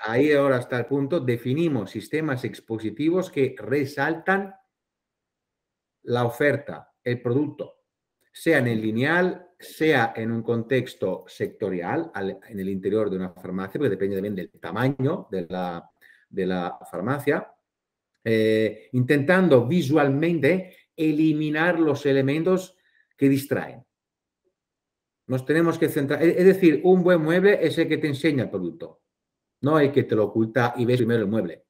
ahí ahora hasta el punto, definimos sistemas expositivos que resaltan la oferta, el producto, sea en el lineal, sea en un contexto sectorial, en el interior de una farmacia, porque depende también del tamaño de la, farmacia, eh, intentando visualmente eliminar los elementos que distraen. Nos tenemos que centrar, es decir, un buen mueble es el que te enseña el producto no hay que te lo oculta y ves primero el mueble.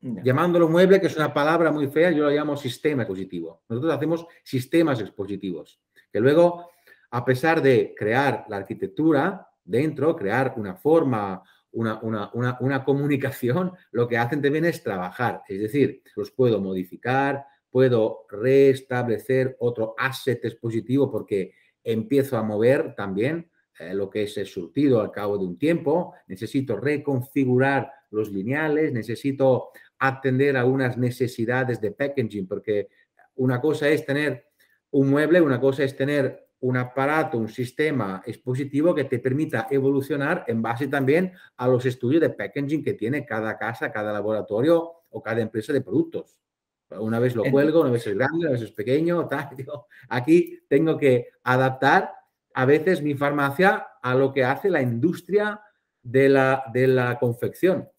Llamándolo mueble, que es una palabra muy fea, yo lo llamo sistema expositivo. Nosotros hacemos sistemas expositivos, que luego, a pesar de crear la arquitectura dentro, crear una forma, una, una comunicación, lo que hacen también es trabajar. Es decir, los puedo modificar, puedo restablecer otro asset expositivo porque empiezo a mover también eh, lo que es el surtido al cabo de un tiempo, necesito reconfigurar los lineales, necesito atender a unas necesidades de packaging, porque una cosa es tener un mueble, una cosa es tener un aparato, un sistema expositivo que te permita evolucionar en base también a los estudios de packaging que tiene cada casa, cada laboratorio o cada empresa de productos. Una vez lo cuelgo, una vez es grande, una vez es pequeño, aquí tengo que adaptar a veces mi farmacia a lo que hace la industria de la, de la confección.